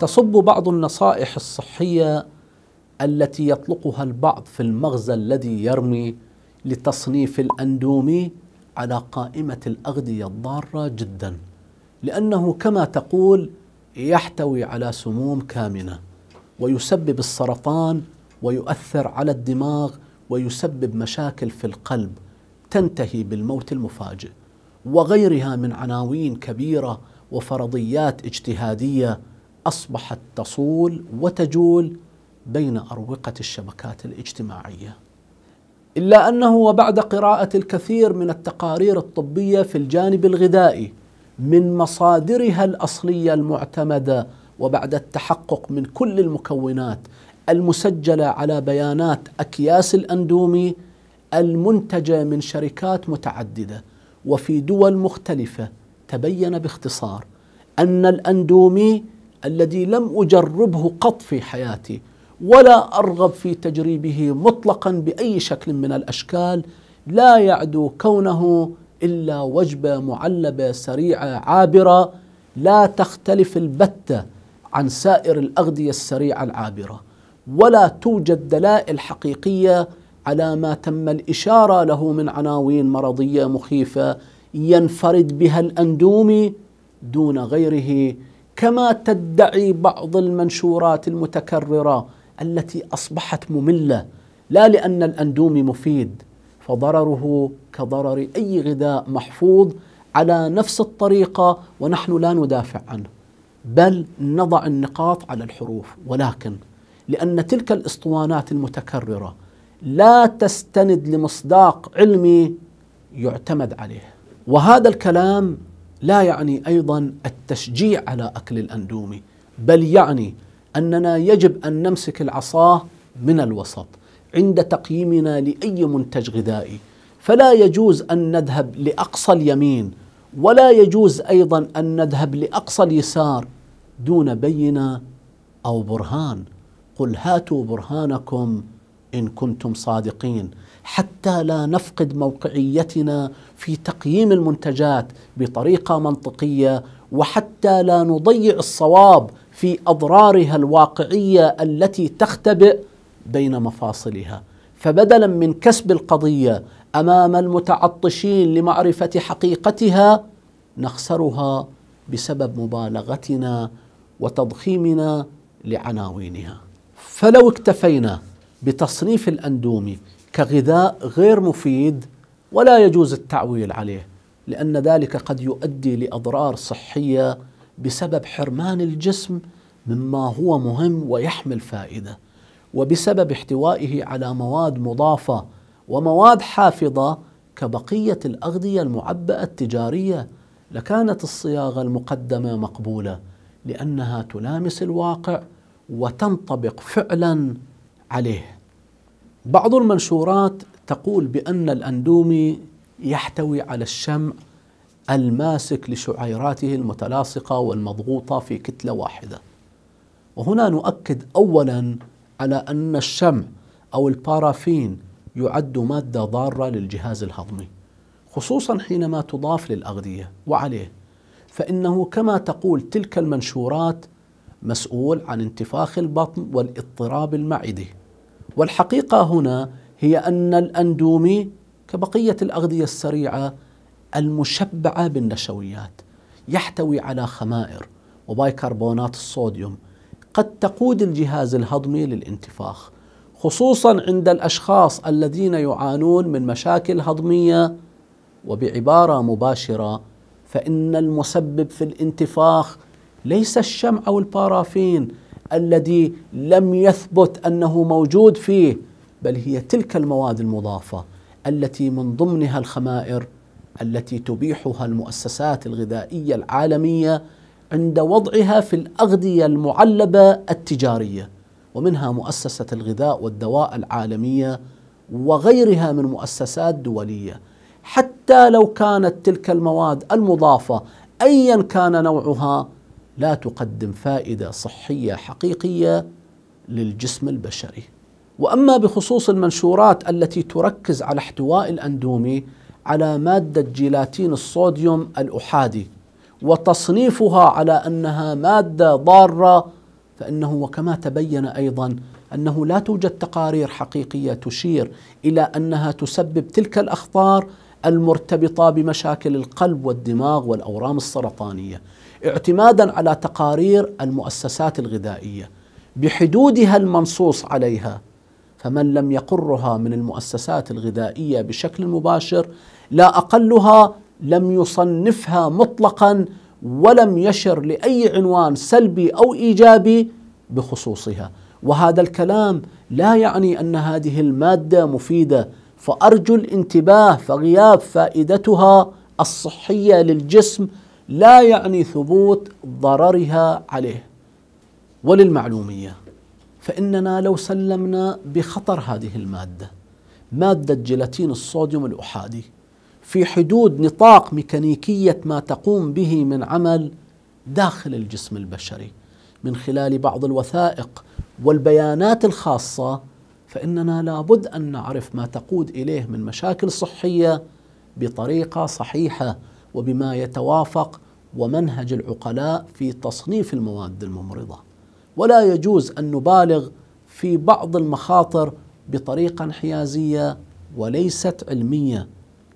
تصب بعض النصائح الصحيه التي يطلقها البعض في المغزى الذي يرمي لتصنيف الاندومي على قائمه الاغذيه الضاره جدا لانه كما تقول يحتوي على سموم كامنه ويسبب السرطان ويؤثر على الدماغ ويسبب مشاكل في القلب تنتهي بالموت المفاجئ وغيرها من عناوين كبيره وفرضيات اجتهاديه اصبحت تصول وتجول بين اروقه الشبكات الاجتماعيه الا انه وبعد قراءه الكثير من التقارير الطبيه في الجانب الغذائي من مصادرها الاصليه المعتمده وبعد التحقق من كل المكونات المسجله على بيانات اكياس الاندومي المنتجه من شركات متعدده وفي دول مختلفه تبين باختصار ان الاندومي الذي لم اجربه قط في حياتي ولا ارغب في تجريبه مطلقا باي شكل من الاشكال لا يعدو كونه الا وجبه معلبه سريعه عابره لا تختلف البته عن سائر الاغذيه السريعه العابره ولا توجد دلائل حقيقيه على ما تم الاشاره له من عناوين مرضيه مخيفه ينفرد بها الاندومي دون غيره كما تدعي بعض المنشورات المتكرره التي اصبحت ممله لا لان الاندومي مفيد فضرره كضرر اي غذاء محفوظ على نفس الطريقه ونحن لا ندافع عنه بل نضع النقاط على الحروف ولكن لان تلك الاسطوانات المتكرره لا تستند لمصداق علمي يعتمد عليه وهذا الكلام لا يعني ايضا التشجيع على اكل الاندومي بل يعني اننا يجب ان نمسك العصاه من الوسط عند تقييمنا لاي منتج غذائي فلا يجوز ان نذهب لاقصى اليمين ولا يجوز ايضا ان نذهب لاقصى اليسار دون بينه او برهان قل هاتوا برهانكم ان كنتم صادقين حتى لا نفقد موقعيتنا في تقييم المنتجات بطريقه منطقيه وحتى لا نضيع الصواب في اضرارها الواقعيه التي تختبئ بين مفاصلها فبدلا من كسب القضيه امام المتعطشين لمعرفه حقيقتها نخسرها بسبب مبالغتنا وتضخيمنا لعناوينها فلو اكتفينا بتصنيف الاندومي كغذاء غير مفيد ولا يجوز التعويل عليه لان ذلك قد يؤدي لاضرار صحيه بسبب حرمان الجسم مما هو مهم ويحمل فائده وبسبب احتوائه على مواد مضافه ومواد حافظه كبقيه الاغذيه المعبأه التجاريه لكانت الصياغه المقدمه مقبوله لانها تلامس الواقع وتنطبق فعلا عليه بعض المنشورات تقول بأن الأندومي يحتوي على الشمع الماسك لشعيراته المتلاصقة والمضغوطة في كتلة واحدة وهنا نؤكد أولا على أن الشمع أو البارافين يعد مادة ضارة للجهاز الهضمي خصوصا حينما تضاف للأغذية وعليه فإنه كما تقول تلك المنشورات مسؤول عن انتفاخ البطن والاضطراب المعدي والحقيقه هنا هي ان الاندومي كبقيه الاغذيه السريعه المشبعه بالنشويات يحتوي على خمائر وبايكربونات الصوديوم قد تقود الجهاز الهضمي للانتفاخ خصوصا عند الاشخاص الذين يعانون من مشاكل هضميه وبعباره مباشره فان المسبب في الانتفاخ ليس الشمع او البارافين الذي لم يثبت انه موجود فيه بل هي تلك المواد المضافه التي من ضمنها الخمائر التي تبيحها المؤسسات الغذائيه العالميه عند وضعها في الاغذيه المعلبه التجاريه ومنها مؤسسه الغذاء والدواء العالميه وغيرها من مؤسسات دوليه حتى لو كانت تلك المواد المضافه ايا كان نوعها لا تقدم فائده صحيه حقيقيه للجسم البشري. واما بخصوص المنشورات التي تركز على احتواء الاندومي على ماده جيلاتين الصوديوم الاحادي وتصنيفها على انها ماده ضاره فانه وكما تبين ايضا انه لا توجد تقارير حقيقيه تشير الى انها تسبب تلك الاخطار المرتبطه بمشاكل القلب والدماغ والاورام السرطانيه اعتمادا على تقارير المؤسسات الغذائيه بحدودها المنصوص عليها فمن لم يقرها من المؤسسات الغذائيه بشكل مباشر لا اقلها لم يصنفها مطلقا ولم يشر لاي عنوان سلبي او ايجابي بخصوصها وهذا الكلام لا يعني ان هذه الماده مفيده فارجو الانتباه فغياب فائدتها الصحيه للجسم لا يعني ثبوت ضررها عليه وللمعلوميه فاننا لو سلمنا بخطر هذه الماده ماده جيلاتين الصوديوم الاحادي في حدود نطاق ميكانيكيه ما تقوم به من عمل داخل الجسم البشري من خلال بعض الوثائق والبيانات الخاصه فاننا لابد ان نعرف ما تقود اليه من مشاكل صحيه بطريقه صحيحه وبما يتوافق ومنهج العقلاء في تصنيف المواد الممرضه ولا يجوز ان نبالغ في بعض المخاطر بطريقه انحيازيه وليست علميه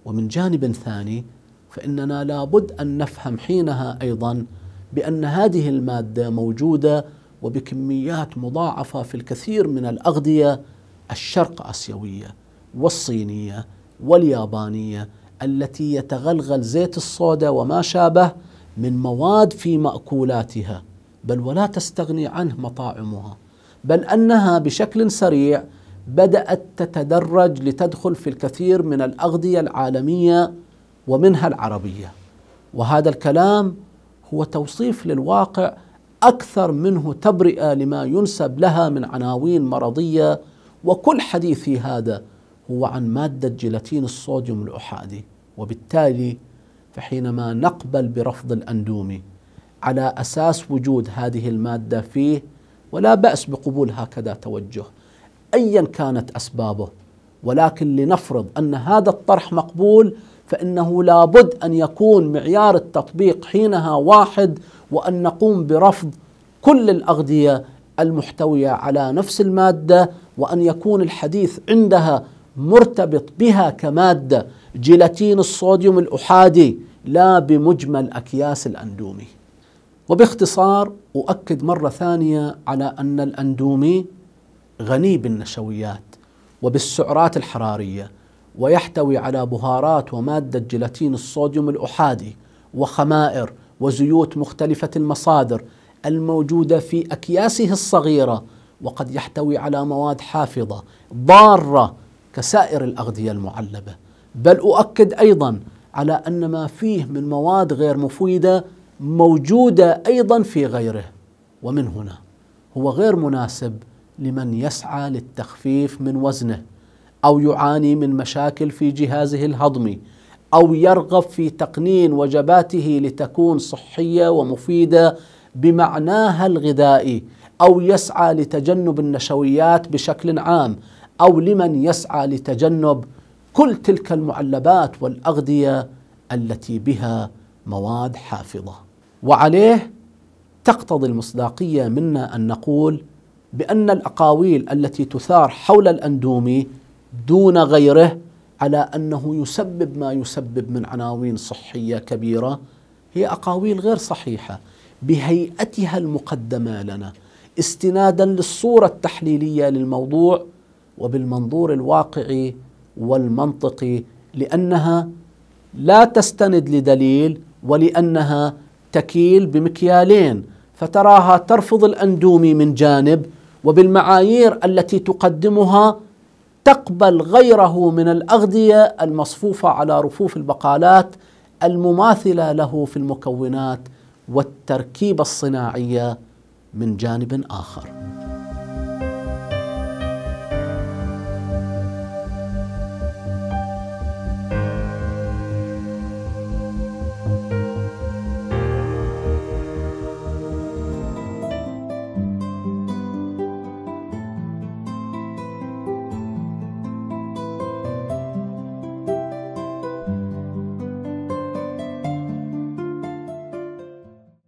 ومن جانب ثاني فاننا لابد ان نفهم حينها ايضا بان هذه الماده موجوده وبكميات مضاعفه في الكثير من الاغذيه الشرق اسيويه والصينيه واليابانيه التي يتغلغل زيت الصودا وما شابه من مواد في مأكولاتها بل ولا تستغني عنه مطاعمها بل أنها بشكل سريع بدأت تتدرج لتدخل في الكثير من الأغذية العالمية ومنها العربية وهذا الكلام هو توصيف للواقع أكثر منه تبرئة لما ينسب لها من عناوين مرضية وكل حديثي هذا هو عن مادة جيلاتين الصوديوم الأحادي وبالتالي فحينما نقبل برفض الأندومي على أساس وجود هذه المادة فيه ولا بأس بقبول هكذا توجه أيا كانت أسبابه ولكن لنفرض أن هذا الطرح مقبول فإنه لابد أن يكون معيار التطبيق حينها واحد وأن نقوم برفض كل الأغذية المحتوية على نفس المادة وأن يكون الحديث عندها مرتبط بها كمادة جيلاتين الصوديوم الأحادي لا بمجمل أكياس الأندومي وباختصار أؤكد مرة ثانية على أن الأندومي غني بالنشويات وبالسعرات الحرارية ويحتوي على بهارات ومادة جيلاتين الصوديوم الأحادي وخمائر وزيوت مختلفة المصادر الموجودة في أكياسه الصغيرة وقد يحتوي على مواد حافظة ضارة كسائر الاغذيه المعلبه بل اؤكد ايضا على ان ما فيه من مواد غير مفيده موجوده ايضا في غيره ومن هنا هو غير مناسب لمن يسعى للتخفيف من وزنه او يعاني من مشاكل في جهازه الهضمي او يرغب في تقنين وجباته لتكون صحيه ومفيده بمعناها الغذائي او يسعى لتجنب النشويات بشكل عام او لمن يسعى لتجنب كل تلك المعلبات والاغذيه التي بها مواد حافظه وعليه تقتضي المصداقيه منا ان نقول بان الاقاويل التي تثار حول الاندومي دون غيره على انه يسبب ما يسبب من عناوين صحيه كبيره هي اقاويل غير صحيحه بهيئتها المقدمه لنا استنادا للصوره التحليليه للموضوع وبالمنظور الواقعي والمنطقي لانها لا تستند لدليل ولانها تكيل بمكيالين فتراها ترفض الاندومي من جانب وبالمعايير التي تقدمها تقبل غيره من الاغذيه المصفوفه على رفوف البقالات المماثله له في المكونات والتركيبه الصناعيه من جانب اخر